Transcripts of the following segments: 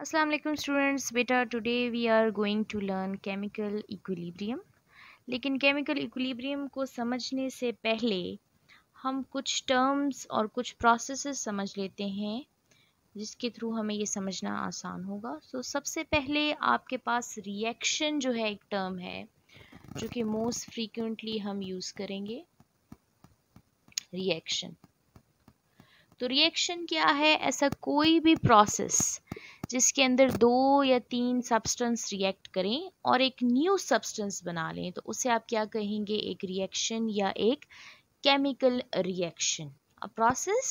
Aslam students बेटा today we are going to learn chemical equilibrium लेकिन chemical equilibrium को समझने से पहले हम कुछ टर्म्स और कुछ प्रोसेसेस समझ लेते हैं जिसके थ्रू हमें ये समझना आसान होगा सो so, सबसे पहले आपके पास रिएक्शन जो है एक टर्म है जो कि मोस्ट फ्रीक्वेंटली हम यूज़ करेंगे रिएक्शन तो रिएक्शन क्या है ऐसा कोई भी प्रोसेस जिसके अंदर दो या तीन सब्सटेंस रिएक्ट करें और एक न्यू सब्सटेंस बना लें तो उसे आप क्या कहेंगे एक रिएक्शन या एक chemical reaction a process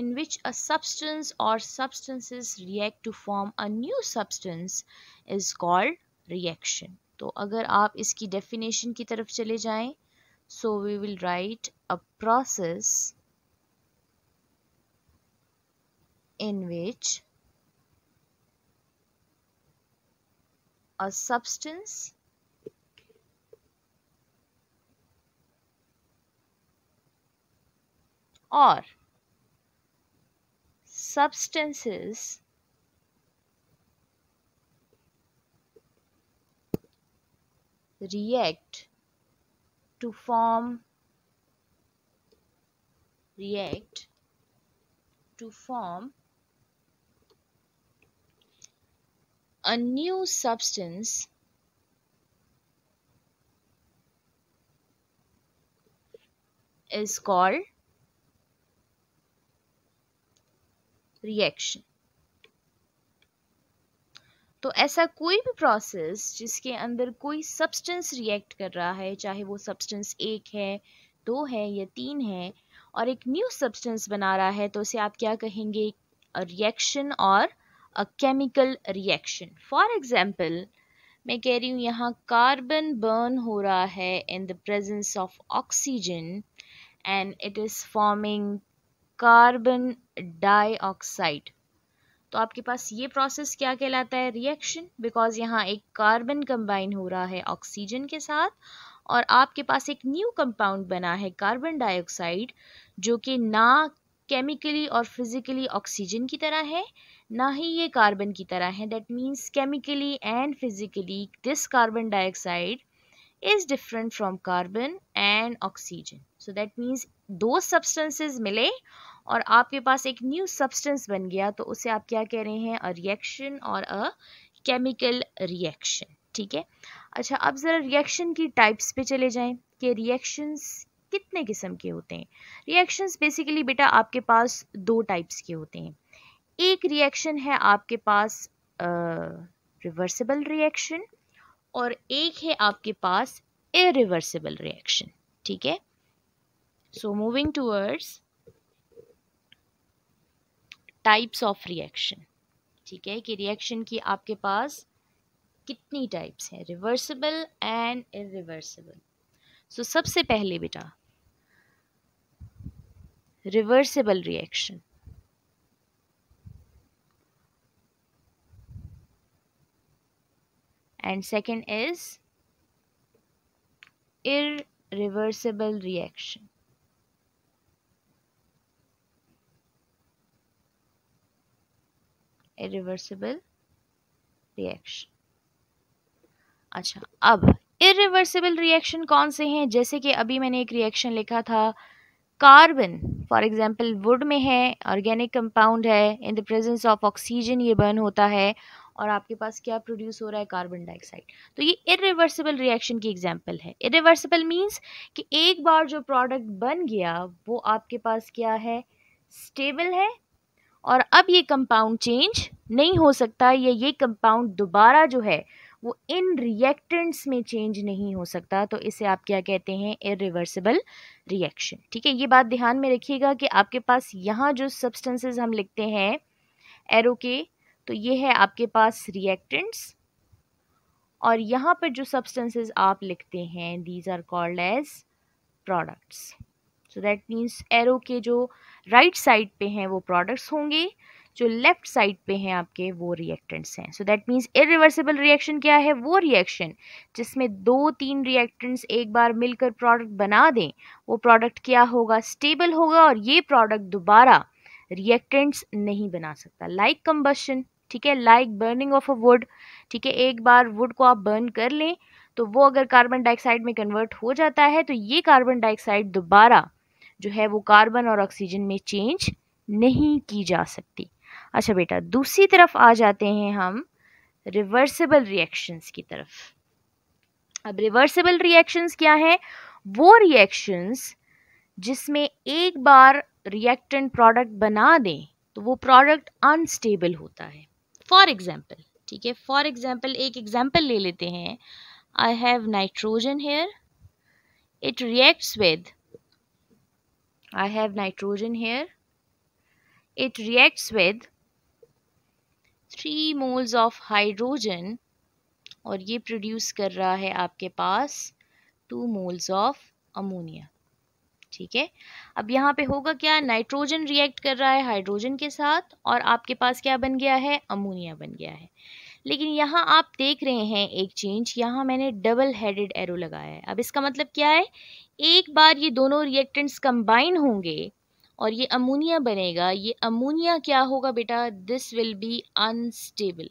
in which a substance or substances react to form a new substance is called reaction तो अगर आप इसकी डेफिनेशन की तरफ चले जाए so we will write a process in which a substance or substances react to form react to form a new substance is called reaction तो ऐसा कोई भी प्रोसेस जिसके अंदर कोई सब्सटेंस रिएक्ट कर रहा है चाहे वो सब्सटेंस एक है दो है या तीन है और एक न्यू सब्सटेंस बना रहा है तो उसे आप क्या कहेंगे रिएक्शन और a chemical reaction for example मैं कह रही हूँ यहाँ कार्बन बर्न हो रहा है in the presence of oxygen and it is forming carbon dioxide तो आपके पास ये प्रोसेस क्या कहलाता है रिएक्शन बिकॉज यहाँ एक कार्बन कंबाइन हो रहा है ऑक्सीजन के साथ और आपके पास एक न्यू कंपाउंड बना है कार्बन डाइऑक्साइड जो कि ना केमिकली और फिज़िकली ऑक्सीजन की तरह है ना ही ये कार्बन की तरह है that means chemically and physically this carbon dioxide is different from carbon and oxygen so that means दो सब्सटेंसेस मिले और आपके पास एक न्यू सब्सटेंस बन गया तो उसे आप क्या कह रहे हैं अ रिएक्शन और अ केमिकल रिएक्शन ठीक है अच्छा अब ज़रा रिएक्शन की टाइप्स पे चले जाएँ कि रिएक्शंस कितने किस्म के होते हैं रिएक्शंस बेसिकली बेटा आपके पास दो टाइप्स के होते हैं एक रिएक्शन है आपके पास रिवर्सिबल रिएक्शन और एक है आपके पास इरिवर्सिबल रिएक्शन ठीक है so moving towards types of reaction ठीक है कि रिएक्शन की आपके पास कितनी टाइप्स हैं रिवर्सिबल एंड इरिवर्सिबल सो सबसे पहले बेटा reversible reaction and second is irreversible reaction irreversible reaction अच्छा अब इिवर्सिबल रिएक्शन कौन से हैं जैसे कि अभी मैंने एक रिएक्शन लिखा था कार्बन फॉर एग्जांपल वुड में है ऑर्गेनिक कंपाउंड है in the presence of oxygen ये बर्न होता है और आपके पास क्या प्रोड्यूस हो रहा है कार्बन डाइऑक्साइड तो ये इरिवर्सिबल रिएक्शन की एग्जांपल है इरिवर्सिबल मींस कि एक बार जो प्रोडक्ट बन गया वो आपके पास क्या है स्टेबल है और अब ये कंपाउंड चेंज नहीं हो सकता या ये कंपाउंड दोबारा जो है वो इन रिएक्टेंट्स में चेंज नहीं हो सकता तो इसे आप क्या कहते हैं इरिवर्सिबल रिएक्शन ठीक है ये बात ध्यान में रखिएगा कि आपके पास यहाँ जो सब्सटेंसेस हम लिखते हैं एरो के तो ये है आपके पास रिएक्टेंट्स और यहाँ पर जो सब्सटेंसेज आप लिखते हैं these are called as products so that means arrow के जो राइट right साइड पे हैं वो प्रोडक्ट्स होंगे जो लेफ्ट साइड पे हैं आपके वो रिएक्टेंट्स हैं so that means irreversible reaction क्या है वो रिएक्शन जिसमें दो तीन रिएक्टेंट्स एक बार मिलकर प्रोडक्ट बना दें वो प्रोडक्ट क्या होगा स्टेबल होगा और ये प्रोडक्ट दोबारा रिएक्टेंट्स नहीं बना सकता लाइक कम्बशन ठीक है like burning of a wood ठीक है एक बार वुड को आप बर्न कर लें तो वो अगर कार्बन डाइऑक्साइड में कन्वर्ट हो जाता है तो ये कार्बन डाइऑक्साइड दोबारा जो है वो कार्बन और ऑक्सीजन में चेंज नहीं की जा सकती अच्छा बेटा दूसरी तरफ आ जाते हैं हम रिवर्सिबल रिएक्शंस की तरफ अब रिवर्सिबल रिएक्शंस क्या है वो रिएक्शंस जिसमें एक बार रिएक्टेंट प्रोडक्ट बना दें तो वो प्रोडक्ट अनस्टेबल होता है फॉर एग्जाम्पल ठीक है फॉर एग्जाम्पल एक एग्जाम्पल ले लेते हैं I have nitrogen here it reacts with I have nitrogen here it reacts with three moles of hydrogen और ये प्रोड्यूस कर रहा है आपके पास टू मोल्स ऑफ अमोनिया ठीक है अब यहाँ पे होगा क्या नाइट्रोजन रिएक्ट कर रहा है हाइड्रोजन के साथ और आपके पास क्या बन गया है अमोनिया बन गया है लेकिन यहाँ आप देख रहे हैं एक चेंज यहाँ मैंने डबल हेडेड एरो लगाया है अब इसका मतलब क्या है एक बार ये दोनों रिएक्टेंट्स कंबाइन होंगे और ये अमोनिया बनेगा ये अमोनिया क्या होगा बेटा दिस विल बी अनस्टेबल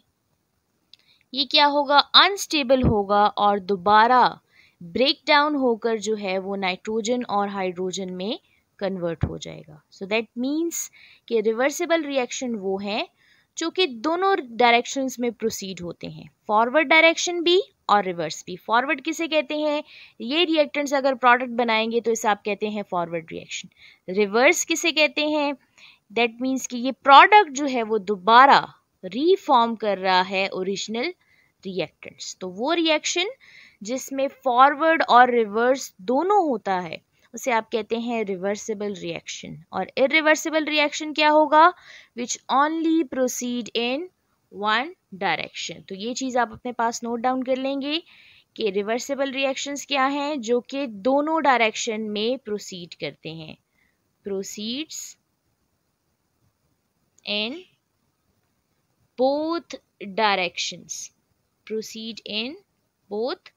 ये क्या होगा अनस्टेबल होगा और दोबारा ब्रेक डाउन होकर जो है वो नाइट्रोजन और हाइड्रोजन में कन्वर्ट हो जाएगा सो दैट मीन्स कि रिवर्सिबल रिएक्शन वो है जो कि दोनों डायरेक्शंस में प्रोसीड होते हैं फॉरवर्ड डायरेक्शन भी और रिवर्स भी फॉरवर्ड किसे कहते हैं ये रिएक्टेंट्स अगर प्रोडक्ट बनाएंगे तो इसे आप कहते हैं फॉरवर्ड रिएक्शन रिवर्स किसे कहते हैं दैट मीन्स कि ये प्रोडक्ट जो है वो दोबारा रीफॉर्म कर रहा है ओरिजिनल रिएक्टेंट्स तो वो रिएक्शन जिसमें फॉरवर्ड और रिवर्स दोनों होता है उसे आप कहते हैं रिवर्सिबल रिएक्शन और इरिवर्सिबल रिएक्शन क्या होगा which only proceed in one direction तो ये चीज़ आप अपने पास नोट डाउन कर लेंगे कि रिवर्सिबल रिएक्शंस क्या हैं जो कि दोनों डायरेक्शन में प्रोसीड करते हैं proceeds in both directions proceed in both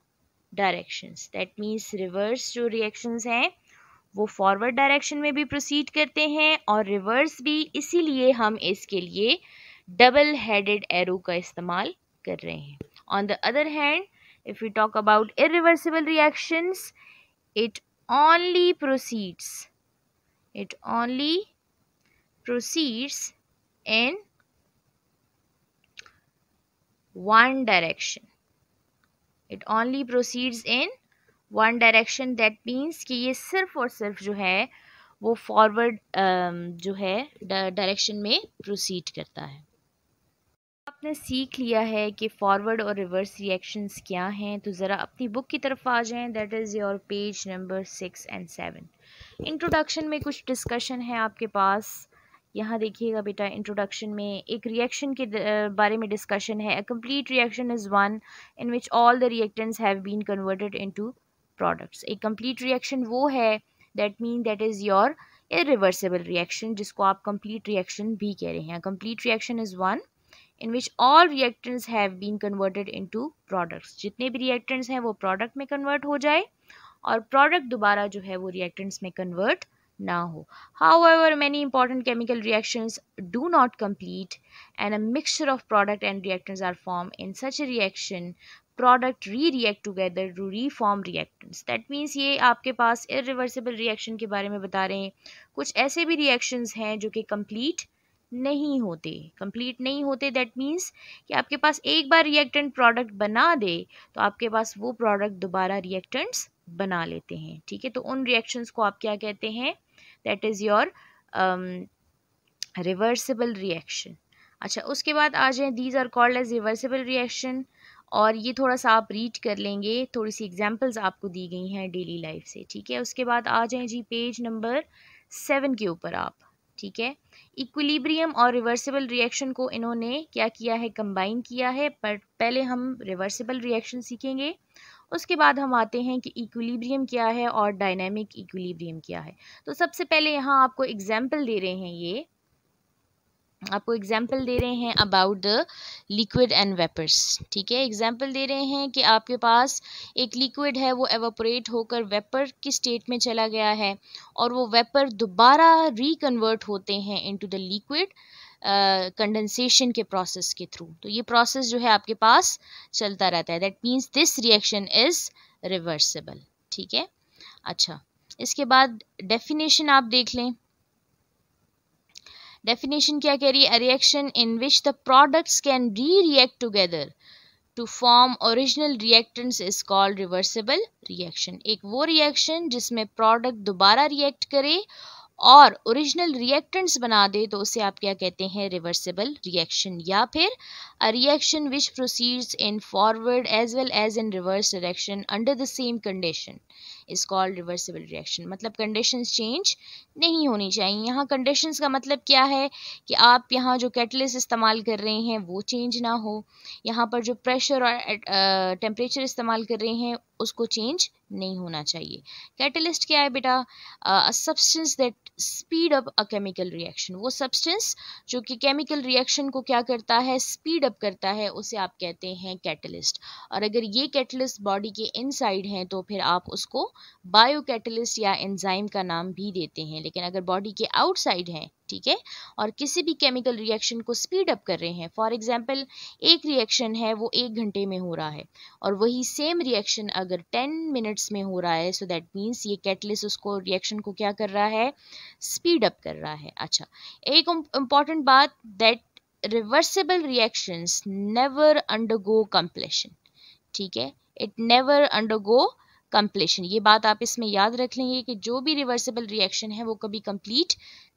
directions that means reverse जो रिएक्शंस हैं वो फॉरवर्ड डायरेक्शन में भी प्रोसीड करते हैं और रिवर्स भी इसीलिए हम इसके लिए डबल हेडेड एरो का इस्तेमाल कर रहे हैं on the other hand if you talk about irreversible reaction it only proceeds it only proceeds in one direction it only proceeds in one direction that means कि ये सिर्फ और सिर्फ जो है वो फॉरवर्ड um, जो है डायरेक्शन में प्रोसीड करता है आपने सीख लिया है कि फॉरवर्ड और रिवर्स रिएक्शंस क्या हैं तो ज़रा अपनी बुक की तरफ आ जाएं that is your page number six and seven introduction में कुछ डिस्कशन है आपके पास यहाँ देखिएगा बेटा इंट्रोडक्शन में एक रिएक्शन के बारे में डिस्कशन है a complete reaction is one in which all the reactants have been converted into products एक कम्प्लीट रिएक्शन वो है that mean that is your reversible reaction जिसको आप कम्प्लीट रिएक्शन भी कह रहे हैं complete reaction is one in which all reactants have been converted into products जितने भी रिएक्टेंट्स हैं वो प्रोडक्ट में कन्वर्ट हो जाए और प्रोडक्ट दोबारा जो है वो रिएक्टेंट्स में कन्वर्ट ना हो however many important chemical reactions do not complete and a mixture of product and reactants are form in such a reaction product re react together to reform reactants that means ये आपके पास irreversible reaction के बारे में बता रहे हैं कुछ ऐसे भी रिएक्शंस हैं जो कि कंप्लीट नहीं होते कंप्लीट नहीं होते दैट मीन्स कि आपके पास एक बार रिएक्टेंट प्रोडक्ट बना दे तो आपके पास वो प्रोडक्ट दोबारा रिएक्टेंट्स बना लेते हैं ठीक है तो उन रिएक्शंस को आप क्या कहते हैं that is your reversible reaction अच्छा उसके बाद आ जाए these are called as reversible reaction और ये थोड़ा सा आप रीड कर लेंगे थोड़ी सी एग्जांपल्स आपको दी गई हैं डेली लाइफ से ठीक है उसके बाद आ जाएं जी पेज नंबर सेवन के ऊपर आप ठीक है इक्विलिब्रियम और रिवर्सिबल रिएक्शन को इन्होंने क्या किया है कंबाइन किया है पर पहले हम रिवर्सिबल रिएक्शन सीखेंगे उसके बाद हम आते हैं कि इक्विलिब्रियम क्या है और डायनेमिक इक्विलिब्रियम क्या है तो सबसे पहले यहाँ आपको एग्जाम्पल दे रहे हैं ये आपको एग्जाम्पल दे रहे हैं about the liquid and vapours ठीक है एग्जाम्पल दे रहे हैं कि आपके पास एक लिक्विड है वो एवोपरेट होकर वेपर की स्टेट में चला गया है और वो वेपर दोबारा रिकन्वर्ट होते हैं इनटू द लिक्विड कंडेंसेशन के प्रोसेस के थ्रू तो ये प्रोसेस जो है आपके पास चलता रहता है that means this reaction is reversible ठीक है अच्छा इसके बाद डेफिनेशन आप देख लें डेफिनेशन क्या कह रही है reaction in which the products can re react together to form original reactants is called reversible reaction एक वो रिएक्शन जिसमें प्रोडक्ट दोबारा रिएक्ट करे और ओरिजिनल रिएक्टेंट्स बना दे तो उसे आप क्या कहते हैं रिवर्सिबल रिएक्शन या फिर a reaction which proceeds in forward as well as in reverse direction under the same condition is called reversible reaction मतलब कंडीशंस चेंज नहीं होनी चाहिए यहाँ कंडीशंस का मतलब क्या है कि आप यहाँ जो कैटलिस्ट इस्तेमाल कर रहे हैं वो चेंज ना हो यहाँ पर जो प्रेशर और टेम्परेचर uh, इस्तेमाल कर रहे हैं उसको चेंज नहीं होना चाहिए कैटलिस्ट क्या है बेटा substance that speed up a chemical reaction वो सब्सटेंस जो कि केमिकल रिएक्शन को क्या करता है स्पीड अप करता है उसे आप कहते हैं कैटलिस्ट और अगर ये कैटलिस्ट बॉडी के इनसाइड हैं तो फिर आप उसको बायो कैटलिस्ट या एंजाइम का नाम भी देते हैं लेकिन अगर बॉडी के आउटसाइड हैं ठीक है और किसी भी केमिकल रिएक्शन को स्पीड अप कर रहे हैं फॉर एग्जाम्पल एक रिएक्शन है वो एक घंटे में हो रहा है और वही सेम रिएक्शन अगर टेन मिनट्स में हो रहा है सो दैट मीन्स ये कैटलिस उसको रिएक्शन को क्या कर रहा है स्पीड अप कर रहा है अच्छा एक इम्पॉर्टेंट बात that reversible reactions never undergo completion ठीक है इट नेवर अंडरगो कंप्लेशन ये बात आप इसमें याद रख लेंगे कि जो भी रिवर्सिबल रिएक्शन है वो कभी कंप्लीट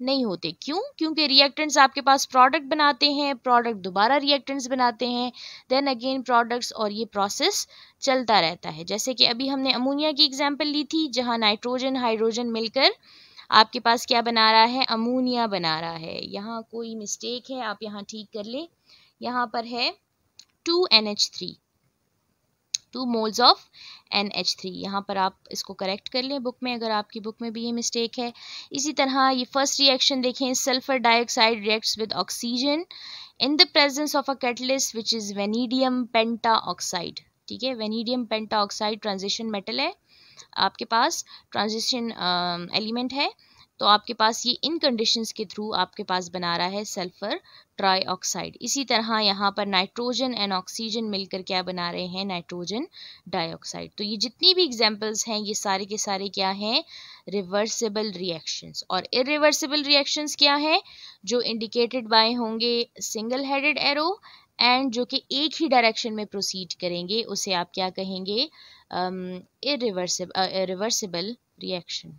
नहीं होते क्यों क्योंकि रिएक्टेंट्स आपके पास प्रोडक्ट बनाते हैं प्रोडक्ट दोबारा रिएक्टेंट्स बनाते हैं देन अगेन प्रोडक्ट्स और ये प्रोसेस चलता रहता है जैसे कि अभी हमने अमोनिया की एग्जाम्पल ली थी जहाँ नाइट्रोजन हाइड्रोजन मिलकर आपके पास क्या बना रहा है अमोनिया बना रहा है यहाँ कोई मिस्टेक है आप यहाँ ठीक कर लें यहाँ पर है two N H three two moles of N H three यहाँ पर आप इसको करेक्ट कर लें बुक में अगर आपकी बुक में भी ये मिस्टेक है इसी तरह ये फर्स्ट रिएक्शन देखें sulphur dioxide reacts with oxygen in the presence of a catalyst which is vanadium penta oxide ठीक है vanadium penta oxide transition metal है आपके पास ट्रांजिशन एलिमेंट है तो आपके पास ये इन कंडीशंस के थ्रू आपके पास बना रहा है सल्फर ट्राई ऑक्साइड इसी तरह यहाँ पर नाइट्रोजन एंड ऑक्सीजन मिलकर क्या बना रहे हैं नाइट्रोजन डाइऑक्साइड तो ये जितनी भी एग्जांपल्स हैं ये सारे के सारे क्या हैं रिवर्सिबल रिएक्शंस और इरिवर्सिबल रिएक्शंस क्या हैं जो इंडिकेटेड बाय होंगे सिंगल हेडेड एरो एंड जो कि एक ही डायरेक्शन में प्रोसीड करेंगे उसे आप क्या कहेंगे इरिवर्सिबल रिएक्शन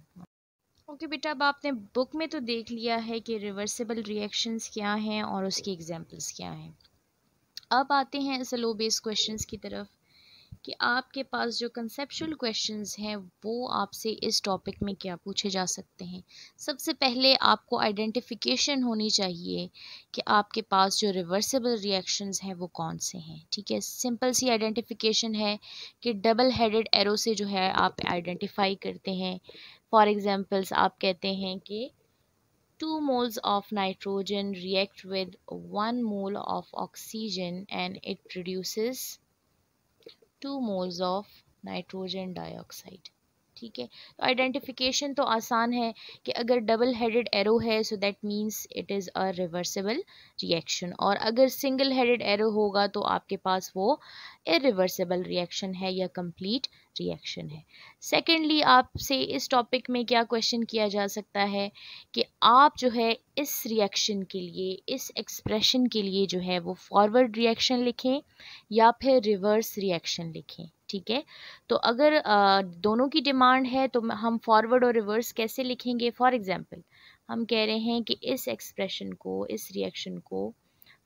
ओके okay, बेटा अब आपने बुक में तो देख लिया है कि रिवर्सिबल रिएक्शंस क्या हैं और उसके एग्जांपल्स क्या हैं अब आते हैं स्लो बेस क्वेश्चंस की तरफ कि आपके पास जो कंसेप्चुअल क्वेश्चंस हैं वो आपसे इस टॉपिक में क्या पूछे जा सकते हैं सबसे पहले आपको आइडेंटिफिकेशन होनी चाहिए कि आपके पास जो रिवर्सिबल रिएक्शंस हैं वो कौन से हैं ठीक है सिंपल सी आइडेंटिफिकेशन है कि डबल हेडेड एरो से जो है आप आइडेंटिफाई करते हैं फॉर एग्जाम्पल्स आप कहते हैं कि two moles of nitrogen react with one mole of oxygen and it produces two moles of nitrogen dioxide ठीक है तो आइडेंटिफिकेशन तो आसान है कि अगर डबल हेडेड एरो है so that means it is a reversible reaction और अगर सिंगल हेडेड एरो होगा तो आपके पास वो इरिवर्सिबल रिएक्शन है या कंप्लीट रिएक्शन है सेकेंडली आपसे इस टॉपिक में क्या क्वेश्चन किया जा सकता है कि आप जो है इस रिएक्शन के लिए इस एक्सप्रेशन के लिए जो है वो फॉरवर्ड रिएक्शन लिखें या फिर रिवर्स रिएक्शन लिखें ठीक है तो अगर आ, दोनों की डिमांड है तो हम फॉरवर्ड और रिवर्स कैसे लिखेंगे फॉर एग्ज़ाम्पल हम कह रहे हैं कि इस एक्सप्रेशन को इस रिएक्शन को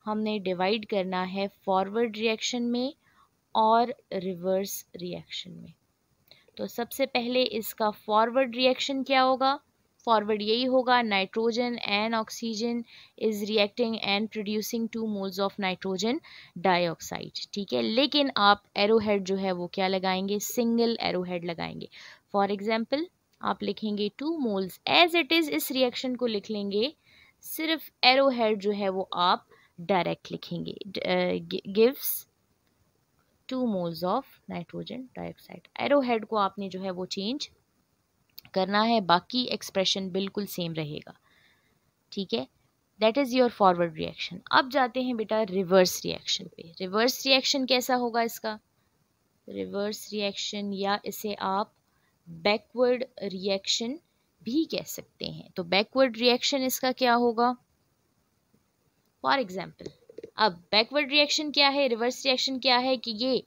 हमने डिवाइड करना है फॉरवर्ड रिएक्शन में और रिवर्स रिएक्शन में तो सबसे पहले इसका फॉरवर्ड रिएक्शन क्या होगा फॉरवर्ड यही होगा nitrogen and oxygen is reacting and producing two moles of nitrogen dioxide ठीक है लेकिन आप एरोहेड जो है वो क्या लगाएंगे सिंगल एरोहेड लगाएंगे फॉर एग्जाम्पल आप लिखेंगे two moles as it is इस रिएक्शन को लिख लेंगे सिर्फ एरोहेड जो है वो आप डायरेक्ट लिखेंगे gives two moles of nitrogen dioxide arrowhead को आपने जो है वो चेंज करना है बाकी एक्सप्रेशन बिल्कुल सेम रहेगा ठीक है that is your forward reaction अब जाते हैं बेटा रिवर्स रिएक्शन पे रिवर्स रिएक्शन कैसा होगा इसका रिवर्स रिएक्शन या इसे आप बैकवर्ड रिएक्शन भी कह सकते हैं तो बैकवर्ड रिएक्शन इसका क्या होगा फॉर एग्जाम्पल अब बैकवर्ड रिएक्शन क्या है रिवर्स रिएक्शन क्या है कि ये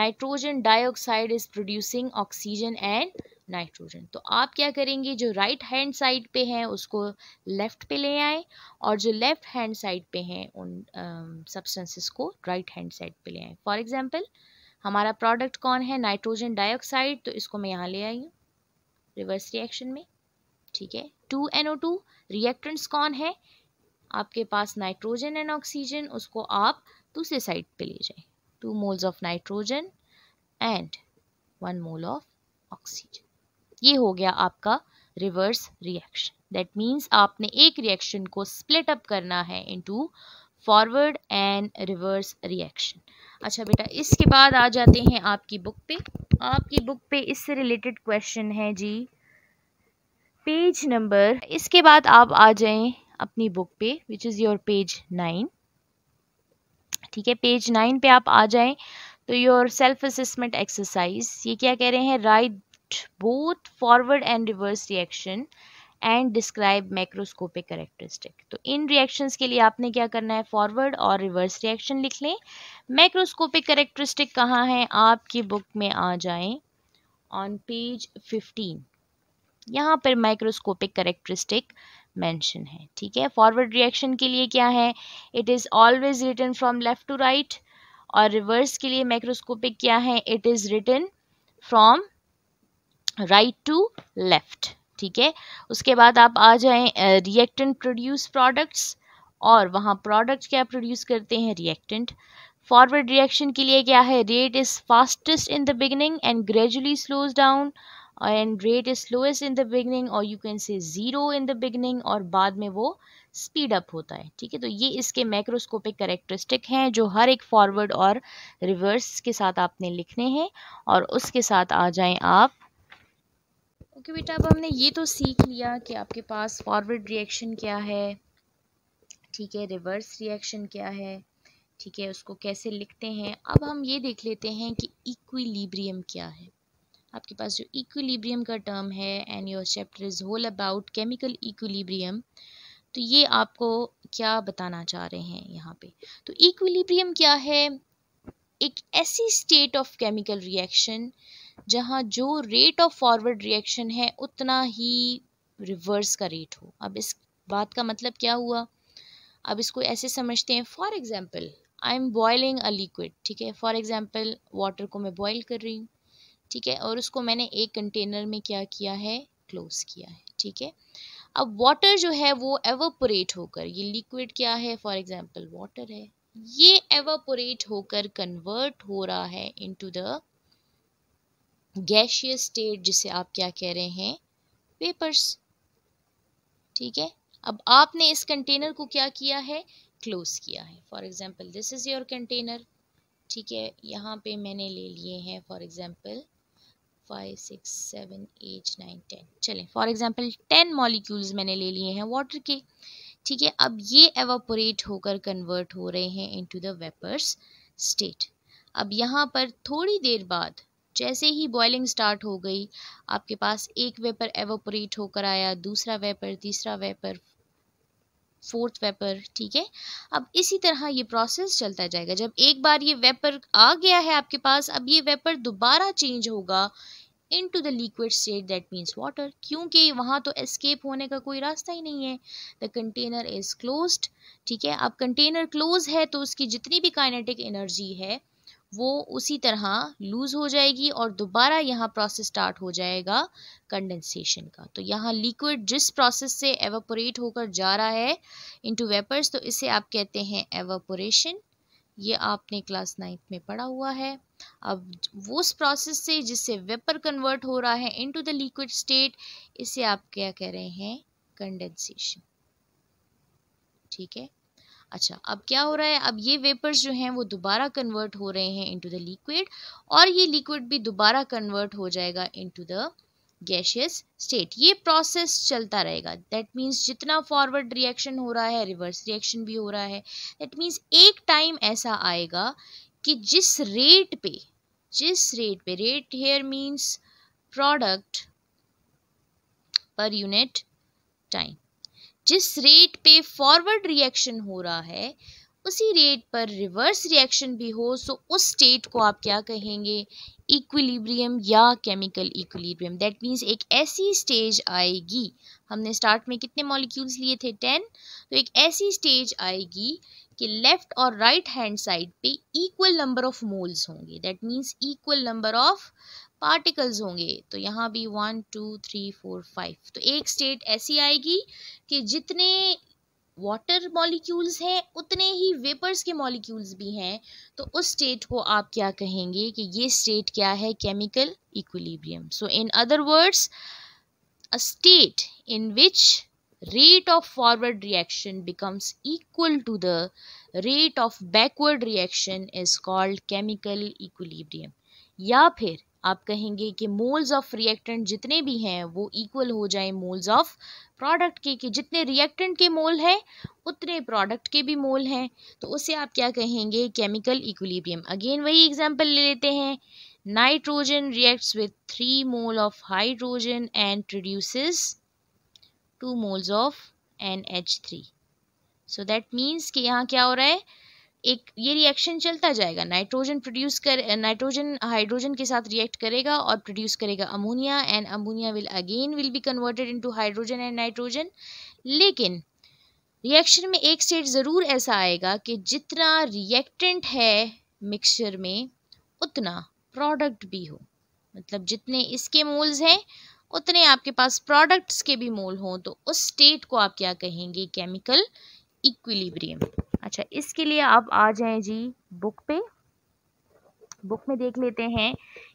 nitrogen dioxide is producing oxygen and nitrogen तो आप क्या करेंगे जो राइट हैंड साइड पे हैं उसको लेफ़्ट पे ले आए और जो लेफ़्ट हैंड साइड पे हैं उन सब्सटेंसेस को राइट हैंड साइड पे ले आए फॉर एग्जांपल हमारा प्रोडक्ट कौन है नाइट्रोजन डाइऑक्साइड तो इसको मैं यहाँ ले आई हूँ रिवर्स रिएक्शन में ठीक है two N O two reactants कौन है आपके पास नाइट्रोजन एंड ऑक्सीजन उसको आप दूसरे साइड पे ले जाए two moles of nitrogen and one mole of oxygen ये हो गया आपका रिवर्स रिएक्शन दैट मीन्स आपने एक रिएक्शन को स्प्लिट अप करना है into forward and reverse reaction अच्छा बेटा इसके बाद आ जाते हैं आपकी बुक पे आपकी बुक पे इससे रिलेटेड क्वेश्चन है जी पेज नंबर इसके बाद आप आ जाएं अपनी बुक पे which is your page nine ठीक है पेज नाइन पे आप आ जाएं तो योर सेल्फ असेसमेंट एक्सरसाइज ये क्या कह रहे हैं right both forward and reverse reaction and describe macroscopic characteristic तो इन रिएक्शंस के लिए आपने क्या करना है फॉरवर्ड और रिवर्स रिएक्शन लिख लें मैक्रोस्कोपिक करेक्टरिस्टिक कहाँ हैं आपकी बुक में आ जाएं ऑन पेज 15 यहाँ पर माइक्रोस्कोपिक करेक्टरिस्टिक मेंशन है ठीक है फॉरवर्ड रिएक्शन के लिए क्या है it is always return from left to right और रिवर्स के लिए माइक्रोस्कोपिक क्या है it is return from right to left ठीक है उसके बाद आप आ जाएं रिएक्टेंट प्रोड्यूस प्रोडक्ट्स और वहाँ प्रोडक्ट क्या प्रोड्यूस करते हैं रिएक्टेंट फॉरवर्ड रिएक्शन के लिए क्या है rate is fastest in the beginning and gradually slows down and rate is slowest in the beginning और you can say zero in the beginning और बाद में वो स्पीड अप होता है ठीक है तो ये इसके मैक्रोस्कोपिक करेक्टरिस्टिक हैं जो हर एक फॉरवर्ड और रिवर्स के साथ आपने लिखने हैं और उसके साथ आ जाएं आप ओके बेटा अब हमने ये तो सीख लिया कि आपके पास फॉरवर्ड रिएक्शन क्या है ठीक है रिवर्स रिएक्शन क्या है ठीक है उसको कैसे लिखते हैं अब हम ये देख लेते हैं कि इक्विलिब्रियम क्या है आपके पास जो इक्विलिब्रियम का टर्म है and your chapter is whole about chemical equilibrium तो ये आपको क्या बताना चाह रहे हैं यहाँ पे तो इक्विलिब्रियम क्या है एक ऐसी स्टेट ऑफ केमिकल रिएक्शन जहाँ जो रेट ऑफ फॉरवर्ड रिएक्शन है उतना ही रिवर्स का रेट हो अब इस बात का मतलब क्या हुआ अब इसको ऐसे समझते हैं for example I am boiling a liquid ठीक है फॉर एग्ज़ाम्पल वाटर को मैं बॉयल कर रही हूँ ठीक है और उसको मैंने एक कंटेनर में क्या किया है क्लोज किया है ठीक है अब वाटर जो है वो एवोपोरेट होकर ये लिक्विड क्या है फॉर एग्ज़ाम्पल वाटर है ये एवोपोरेट होकर कन्वर्ट हो रहा है इनटू द गैशियस स्टेट जिसे आप क्या कह रहे हैं पेपर्स ठीक है अब आपने इस कंटेनर को क्या किया है क्लोज किया है for example this is your container ठीक है यहाँ पे मैंने ले लिए हैं for example five six seven eight nine ten चलें फॉर एग्जांपल टेन मॉलिक्यूल्स मैंने ले लिए हैं वाटर के ठीक है अब ये एवापोरेट होकर कन्वर्ट हो रहे हैं इनटू द वेपर्स स्टेट अब यहाँ पर थोड़ी देर बाद जैसे ही बॉयलिंग स्टार्ट हो गई आपके पास एक वेपर एवोपोरेट होकर आया दूसरा वेपर तीसरा वेपर फोर्थ वेपर ठीक है अब इसी तरह ये प्रोसेस चलता जाएगा जब एक बार ये वेपर आ गया है आपके पास अब ये वेपर दोबारा चेंज होगा into the liquid state that means water क्योंकि वहाँ तो एस्केप होने का कोई रास्ता ही नहीं है द कंटेनर इज क्लोज ठीक है अब कंटेनर क्लोज है तो उसकी जितनी भी काइनेटिक एनर्जी है वो उसी तरह लूज़ हो जाएगी और दोबारा यहाँ प्रोसेस स्टार्ट हो जाएगा कंडेंसेशन का तो यहाँ लिक्विड जिस प्रोसेस से एवापोरेट होकर जा रहा है इनटू वेपर्स तो इसे आप कहते हैं एवोपोरेशन ये आपने क्लास नाइन्थ में पढ़ा हुआ है अब वो उस प्रोसेस से जिससे वेपर कन्वर्ट हो रहा है इनटू द लिक्विड स्टेट इसे आप क्या कह रहे हैं कंडेंसेशन ठीक है अच्छा अब क्या हो रहा है अब ये वेपर्स जो हैं वो दोबारा कन्वर्ट हो रहे हैं इनटू द लिक्विड और ये लिक्विड भी दोबारा कन्वर्ट हो जाएगा इनटू द गैशियस स्टेट ये प्रोसेस चलता रहेगा दैट मीन्स जितना फॉरवर्ड रिएक्शन हो रहा है रिवर्स रिएक्शन भी हो रहा है दैट मीन्स एक टाइम ऐसा आएगा कि जिस रेट पे जिस रेट पे rate here means product per unit time जिस रेट पे फॉरवर्ड रिएक्शन हो रहा है उसी रेट पर रिवर्स रिएक्शन भी हो सो उस स्टेट को आप क्या कहेंगे इक्विलिब्रियम या केमिकल इक्विलिब्रियम दैट मीन्स एक ऐसी स्टेज आएगी हमने स्टार्ट में कितने मॉलिक्यूल्स लिए थे टेन तो एक ऐसी स्टेज आएगी कि लेफ्ट और राइट हैंड साइड पे इक्वल नंबर ऑफ मोल्स होंगे that means equal number of particles होंगे तो यहाँ भी one two three four five तो एक स्टेट ऐसी आएगी कि जितने वाटर मॉलिक्यूल्स हैं उतने ही वेपर्स के मॉलिक्यूल्स भी हैं तो उस स्टेट को आप क्या कहेंगे कि ये स्टेट क्या है chemical equilibrium so in other words a state in which rate of forward reaction becomes equal to the rate of backward reaction is called chemical equilibrium या फिर आप कहेंगे कि मोल्स ऑफ रिएक्टेंट जितने भी हैं वो इक्वल हो जाए मोल्स ऑफ प्रोडक्ट के कि जितने रिएक्टेंट के मोल हैं उतने प्रोडक्ट के भी मोल हैं तो उसे आप क्या कहेंगे केमिकल इक्विलिब्रियम अगेन वही एग्जांपल ले लेते हैं nitrogen reacts with three mole of hydrogen and produces two moles of N H three so that means कि यहाँ क्या हो रहा है एक ये रिएक्शन चलता जाएगा नाइट्रोजन प्रोड्यूस कर नाइट्रोजन हाइड्रोजन के साथ रिएक्ट करेगा और प्रोड्यूस करेगा ammonia and ammonia will again will be converted into hydrogen and nitrogen लेकिन रिएक्शन में एक स्टेट ज़रूर ऐसा आएगा कि जितना रिएक्टेंट है मिक्सचर में उतना प्रोडक्ट भी हो मतलब जितने इसके मोल्स हैं उतने आपके पास प्रोडक्ट्स के भी मोल हों तो उस स्टेट को आप क्या कहेंगे केमिकल इक्विलिब्रियम अच्छा इसके लिए आप आ जाएं जी बुक पे बुक में देख लेते हैं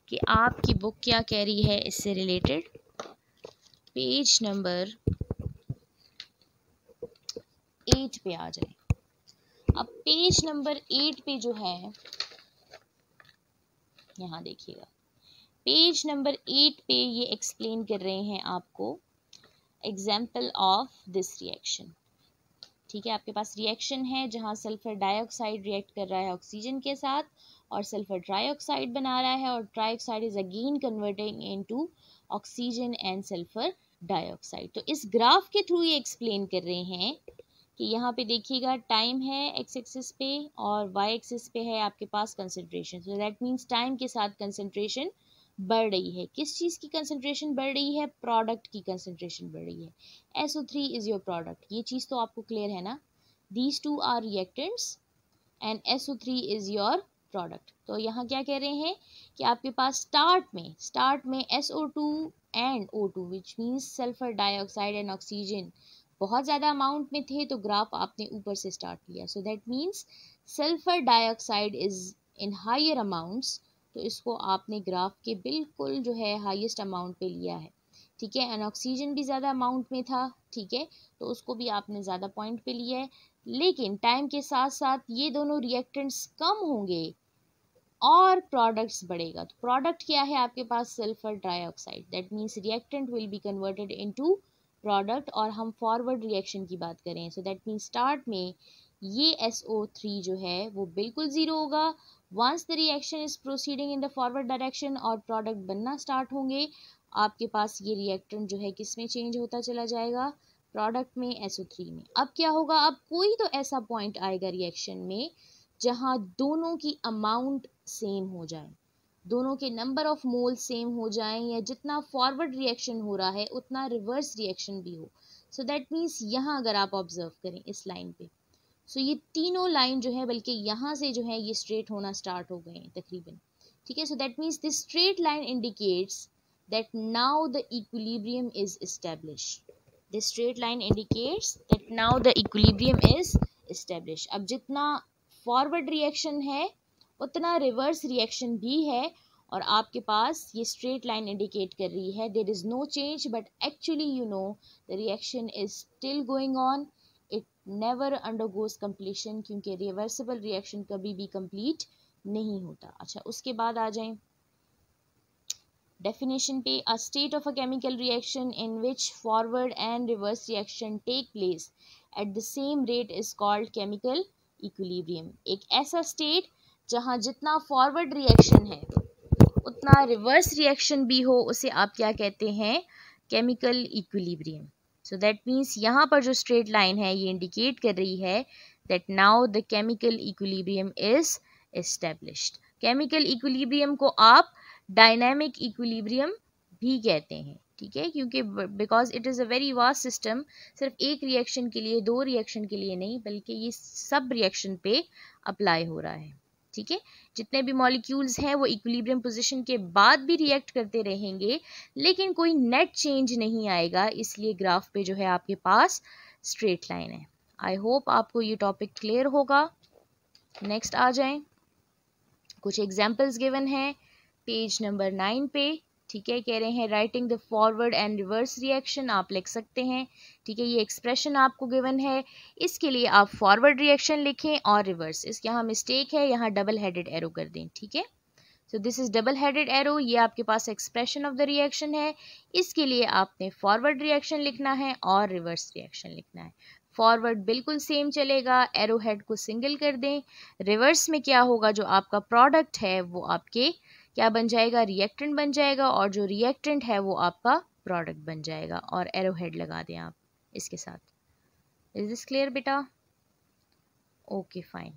कि आपकी बुक क्या कह रही है इससे रिलेटेड पेज नंबर एट पे आ जाए अब पेज नंबर एट पे जो है यहाँ देखिएगा पेज नंबर एट पे ये एक्सप्लेन कर रहे हैं आपको एग्जाम्पल ऑफ दिस रिएक्शन ठीक है आपके पास रिएक्शन है जहाँ सल्फ़र डाइऑक्साइड रिएक्ट कर रहा है ऑक्सीजन के साथ और सल्फ़र ट्राईऑक्साइड बना रहा है और trioxide is again converting into oxygen and sulphur dioxide तो इस ग्राफ के थ्रू ये एक्सप्लेन कर रहे हैं कि यहाँ पे देखिएगा टाइम है एक्स एक्सिस पे और वाई एक्सिस पे है आपके पास concentration so that means time के साथ कंसनट्रेशन बढ़ रही है किस चीज़ की कंसनट्रेशन बढ़ रही है प्रोडक्ट की कंसनट्रेशन बढ़ रही है S O three is your product ये चीज़ तो आपको क्लियर है ना these two are reactants and S O three is your product तो यहाँ क्या कह रहे हैं कि आपके पास स्टार्ट में स्टार्ट में S O two and O two which means sulphur dioxide and oxygen बहुत ज़्यादा अमाउंट में थे तो ग्राफ आपने ऊपर से स्टार्ट किया so that means sulphur dioxide is in higher amounts तो इसको आपने ग्राफ के बिल्कुल जो है हाईएस्ट अमाउंट पे लिया है ठीक है एंड ऑक्सीजन भी ज़्यादा अमाउंट में था ठीक है तो उसको भी आपने ज़्यादा पॉइंट पे लिया है लेकिन टाइम के साथ साथ ये दोनों रिएक्टेंट्स कम होंगे और प्रोडक्ट्स बढ़ेगा तो प्रोडक्ट क्या है आपके पास sulphur dioxide that means reactant will be converted to product और हम फॉरवर्ड रिएक्शन की बात करें सो दैट मीन्स स्टार्ट में ये एस ओ थ्री जो है वो बिल्कुल ज़ीरो होगा once the reaction is proceeding in the forward direction और प्रोडक्ट बनना स्टार्ट होंगे आपके पास ये रिएक्टेंट जो है किस में चेंज होता चला जाएगा प्रोडक्ट में एसओ थ्री में अब क्या होगा अब कोई तो ऐसा पॉइंट आएगा रिएक्शन में जहाँ दोनों की अमाउंट सेम हो जाए दोनों के नंबर ऑफ मोल सेम हो जाएं या जितना फॉरवर्ड रिएक्शन हो रहा है उतना रिवर्स रिएक्शन भी हो सो दैट मीन्स यहाँ अगर आप ऑब्जर्व करें इस लाइन पे सो ये तीनों लाइन जो है बल्कि यहाँ से जो है ये स्ट्रेट होना स्टार्ट हो गए हैं तकरीबन ठीक है so that means this straight line indicates that now the equilibrium is establish the straight line indicates that now the equilibrium is establish अब जितना फॉरवर्ड रिएक्शन है उतना रिवर्स रिएक्शन भी है और आपके पास ये स्ट्रेट लाइन इंडिकेट कर रही है there is no change but actually you know the reaction is still going on never undergoes completion क्योंकि रिवर्सिबल रिएक्शन कभी भी कम्प्लीट नहीं होता अच्छा उसके बाद आ जाए डेफिनेशन पे a state of a chemical reaction in which forward and reverse reaction take place at the same rate is called chemical equilibrium एक ऐसा स्टेट जहाँ जितना फॉरवर्ड रिएक्शन है उतना रिवर्स रिएक्शन भी हो उसे आप क्या कहते हैं chemical equilibrium so that means यहाँ पर जो स्ट्रेट लाइन है ये इंडिकेट कर रही है that now the chemical equilibrium is established chemical equilibrium को आप डायनेमिक इक्वलीबियम भी कहते हैं ठीक है क्योंकि because it is a very vast system सिर्फ एक रिएक्शन के लिए दो रिएक्शन के लिए नहीं बल्कि ये सब रिएक्शन पे अप्लाई हो रहा है ठीक है जितने भी मॉलिक्यूल्स हैं वो इक्विलिब्रियम पोजीशन के बाद भी रिएक्ट करते रहेंगे लेकिन कोई नेट चेंज नहीं आएगा इसलिए ग्राफ पे जो है आपके पास स्ट्रेट लाइन है आई होप आपको ये टॉपिक क्लियर होगा नेक्स्ट आ जाएं कुछ एग्जांपल्स गिवन हैं पेज नंबर नाइन पे ठीक है कह रहे हैं writing the forward and reverse reaction आप लिख सकते हैं ठीक है ये एक्सप्रेशन आपको गिवन है इसके लिए आप फॉरवर्ड रिएक्शन लिखें और रिवर्स इसके यहाँ मिस्टेक है यहाँ डबल हेडेड एरो कर दें ठीक है so this is double headed arrow ये आपके पास एक्सप्रेशन ऑफ द रिएक्शन है इसके लिए आपने फॉरवर्ड रिएक्शन लिखना है और रिवर्स रिएक्शन लिखना है फॉरवर्ड बिल्कुल सेम चलेगा एरो हेड को सिंगल कर दें रिवर्स में क्या होगा जो आपका प्रोडक्ट है वो आपके क्या बन जाएगा रिएक्टेंट बन जाएगा और जो रिएक्टेंट है वो आपका प्रोडक्ट बन जाएगा और एरो हेड लगा दें आप इसके साथ इज दिस क्लियर बेटा ओके फाइन